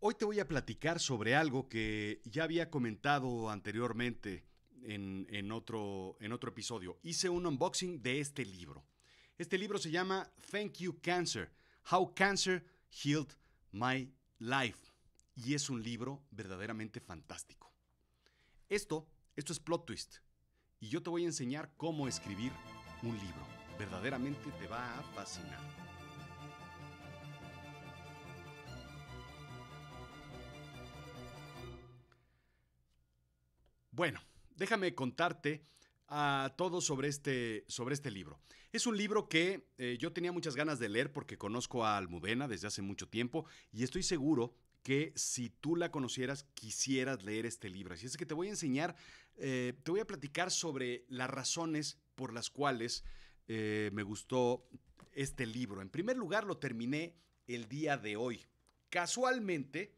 Hoy te voy a platicar sobre algo que ya había comentado anteriormente en, otro, en otro episodio. Hice un unboxing de este libro. Este libro se llama Thank You Cancer, How Cancer Healed My Life. Y es un libro verdaderamente fantástico. Esto, esto es plot twist. Y yo te voy a enseñar cómo escribir un libro. Verdaderamente te va a fascinar. Bueno, déjame contarte a ah, todos sobre este, sobre este libro. Es un libro que eh, yo tenía muchas ganas de leer porque conozco a Almudena desde hace mucho tiempo y estoy seguro que si tú la conocieras quisieras leer este libro. Así es que te voy a enseñar, eh, te voy a platicar sobre las razones por las cuales eh, me gustó este libro. En primer lugar, lo terminé el día de hoy. Casualmente,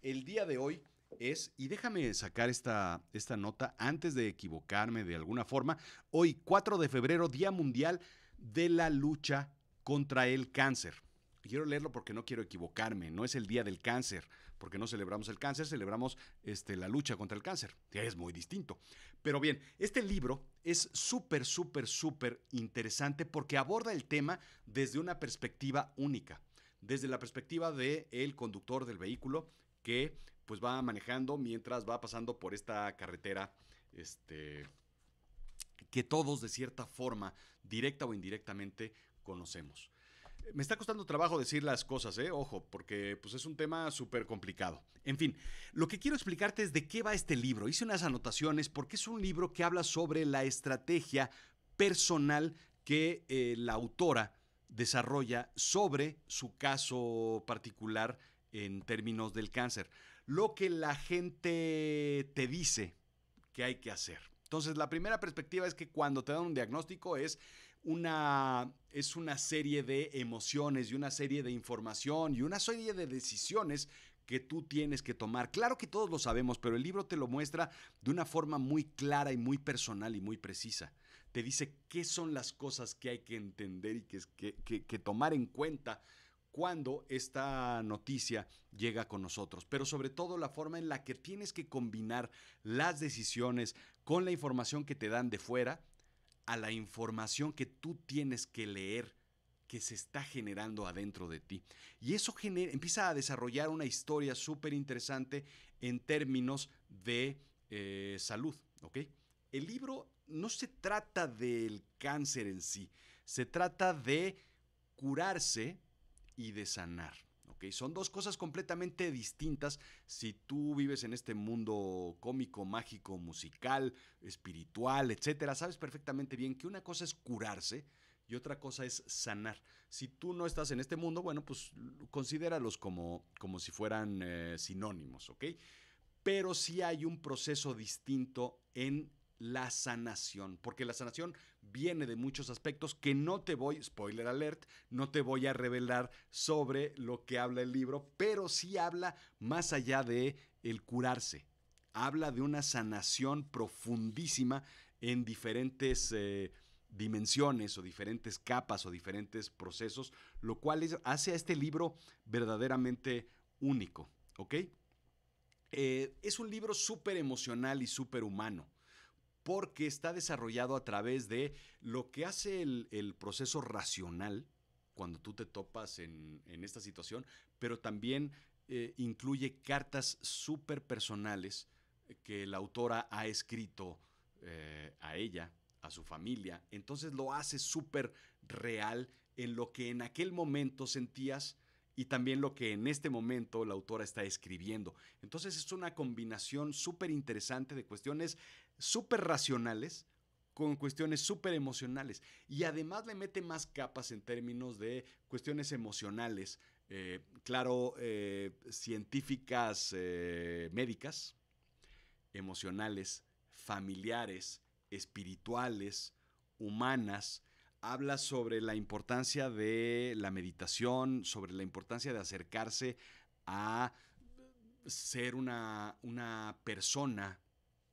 el día de hoy es, y déjame sacar esta, esta nota antes de equivocarme de alguna forma, hoy 4 de febrero, Día Mundial de la Lucha contra el Cáncer. Quiero leerlo porque no quiero equivocarme, no es el Día del Cáncer, porque no celebramos el cáncer, celebramos este, la lucha contra el cáncer, es muy distinto. Pero bien, este libro es súper, súper, súper interesante porque aborda el tema desde una perspectiva única, desde la perspectiva del el conductor del vehículo que pues va manejando mientras va pasando por esta carretera, este, que todos de cierta forma, directa o indirectamente, conocemos. Me está costando trabajo decir las cosas, ¿eh? ojo, porque pues, es un tema súper complicado. En fin, lo que quiero explicarte es de qué va este libro. Hice unas anotaciones porque es un libro que habla sobre la estrategia personal que eh, la autora desarrolla sobre su caso particular en términos del cáncer lo que la gente te dice que hay que hacer. Entonces, la primera perspectiva es que cuando te dan un diagnóstico es una, es una serie de emociones y una serie de información y una serie de decisiones que tú tienes que tomar. Claro que todos lo sabemos, pero el libro te lo muestra de una forma muy clara y muy personal y muy precisa. Te dice qué son las cosas que hay que entender y que, que, que tomar en cuenta cuando esta noticia llega con nosotros, pero sobre todo la forma en la que tienes que combinar las decisiones con la información que te dan de fuera a la información que tú tienes que leer que se está generando adentro de ti. Y eso empieza a desarrollar una historia súper interesante en términos de eh, salud. ¿okay? El libro no se trata del cáncer en sí, se trata de curarse y de sanar. ¿ok? Son dos cosas completamente distintas si tú vives en este mundo cómico, mágico, musical, espiritual, etcétera. Sabes perfectamente bien que una cosa es curarse y otra cosa es sanar. Si tú no estás en este mundo, bueno, pues considéralos como, como si fueran eh, sinónimos, ¿ok? Pero sí hay un proceso distinto en la sanación, porque la sanación viene de muchos aspectos que no te voy, spoiler alert, no te voy a revelar sobre lo que habla el libro, pero sí habla más allá de el curarse. Habla de una sanación profundísima en diferentes eh, dimensiones o diferentes capas o diferentes procesos, lo cual hace a este libro verdaderamente único, eh, es un libro súper emocional y súper humano porque está desarrollado a través de lo que hace el, proceso racional cuando tú te topas en, esta situación, pero también eh, incluye cartas súper personales que la autora ha escrito eh, a ella, a su familia. Entonces lo hace súper real en lo que en aquel momento sentías y también lo que en este momento la autora está escribiendo. Entonces es una combinación súper interesante de cuestiones súper racionales con cuestiones súper emocionales y además le mete más capas en términos de cuestiones emocionales, eh, claro, eh, científicas, eh, médicas, emocionales, familiares, espirituales, humanas, habla sobre la importancia de la meditación, sobre la importancia de acercarse a ser una, una persona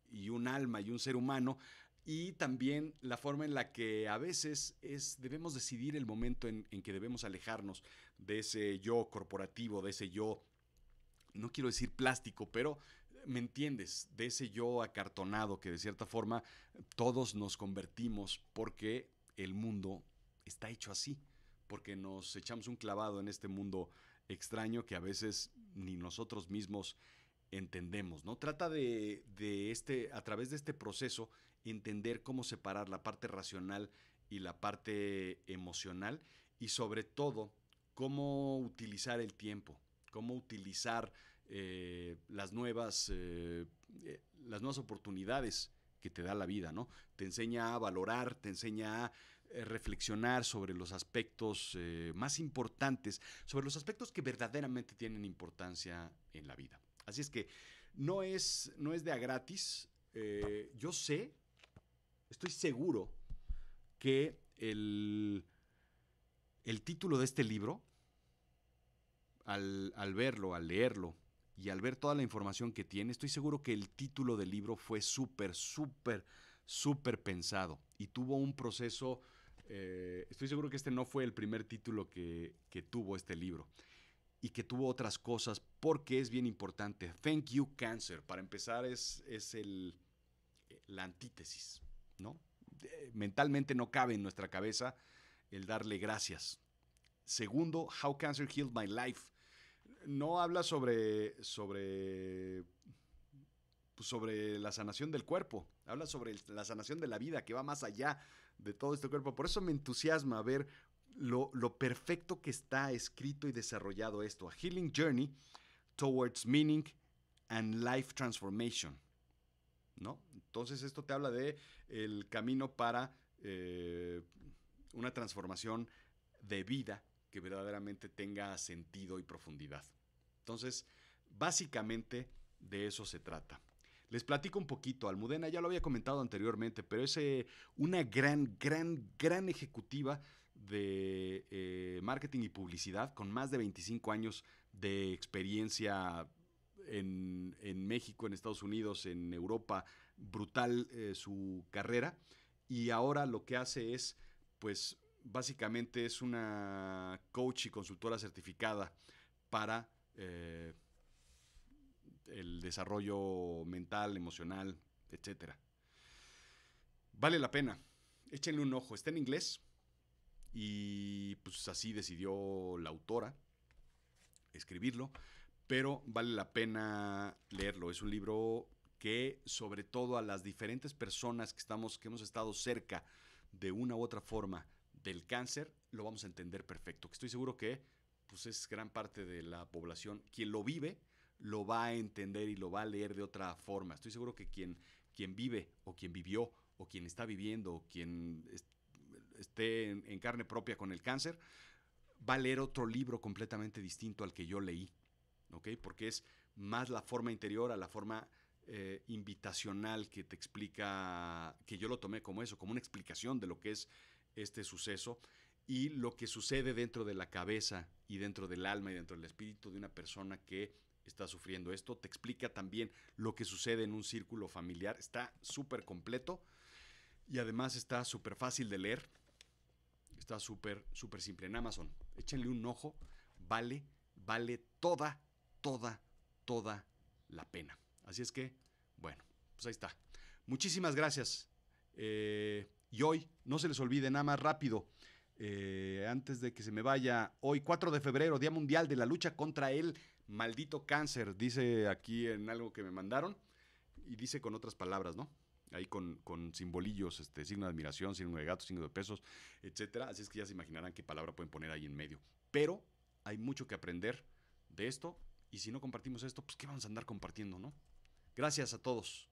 y un alma y un ser humano y también la forma en la que a veces es, debemos decidir el momento en, en, que debemos alejarnos de ese yo corporativo, de ese yo, no quiero decir plástico, pero me entiendes, de ese yo acartonado que de cierta forma todos nos convertimos porque el mundo está hecho así, porque nos echamos un clavado en este mundo extraño que a veces ni nosotros mismos entendemos, ¿no? Trata de, este, a través de este proceso, entender cómo separar la parte racional y la parte emocional y sobre todo cómo utilizar el tiempo, cómo utilizar eh, las, nuevas, eh, eh, las nuevas oportunidades que te da la vida, ¿no? Te enseña a valorar, te enseña a eh, reflexionar sobre los aspectos eh, más importantes, sobre los aspectos que verdaderamente tienen importancia en la vida. Así es que no es, no es de a gratis. Eh, yo sé, estoy seguro que el, el título de este libro, al verlo, al leerlo, y al ver toda la información que tiene, estoy seguro que el título del libro fue súper, súper, súper pensado y tuvo un proceso, eh, estoy seguro que este no fue el primer título que, que tuvo este libro y que tuvo otras cosas porque es bien importante. Thank you, Cancer. Para empezar, es, es el, la antítesis, ¿no? Mentalmente no cabe en nuestra cabeza el darle gracias. Segundo, How Cancer Healed My Life no habla sobre, sobre, pues, sobre la sanación del cuerpo, habla sobre la sanación de la vida que va más allá de todo este cuerpo. Por eso me entusiasma ver lo, perfecto que está escrito y desarrollado esto. A Healing Journey Towards Meaning and Life Transformation. ¿No? Entonces esto te habla de el camino para eh, una transformación de vida que verdaderamente tenga sentido y profundidad. Entonces, básicamente de eso se trata. Les platico un poquito, Almudena ya lo había comentado anteriormente, pero es eh, una gran, gran, gran ejecutiva de eh, marketing y publicidad con más de 25 años de experiencia en, México, en Estados Unidos, en Europa, brutal eh, su carrera. Y ahora lo que hace es, pues, básicamente es una coach y consultora certificada para eh, el desarrollo mental, emocional, etc. Vale la pena. Échenle un ojo. Está en inglés. Y pues así decidió la autora escribirlo. Pero vale la pena leerlo. Es un libro que sobre todo a las diferentes personas que, estamos, que hemos estado cerca de una u otra forma del cáncer, lo vamos a entender perfecto. Que estoy seguro que pues es gran parte de la población quien lo vive lo va a entender y lo va a leer de otra forma. Estoy seguro que quien, quien vive o quien vivió o quien está viviendo o quien esté en, carne propia con el cáncer va a leer otro libro completamente distinto al que yo leí, ¿ok? Porque es más la forma interior a la forma eh, invitacional que te explica, que yo lo tomé como eso, como una explicación de lo que es este suceso y lo que sucede dentro de la cabeza y dentro del alma y dentro del espíritu de una persona que está sufriendo esto. Te explica también lo que sucede en un círculo familiar. Está súper completo y además está súper fácil de leer. Está súper, súper simple en Amazon. Échenle un ojo. Vale, vale toda, toda, toda la pena. Así es que, bueno, pues ahí está. Muchísimas gracias. Eh, y hoy, no se les olvide nada más rápido, eh, antes de que se me vaya, hoy 4 de febrero, Día Mundial de la Lucha contra el Maldito Cáncer, dice aquí en algo que me mandaron, y dice con otras palabras, ¿no? Ahí con, simbolillos, este, signo de admiración, signo de gato, signo de pesos, etcétera. Así es que ya se imaginarán qué palabra pueden poner ahí en medio. Pero hay mucho que aprender de esto, y si no compartimos esto, pues qué vamos a andar compartiendo, ¿no? Gracias a todos.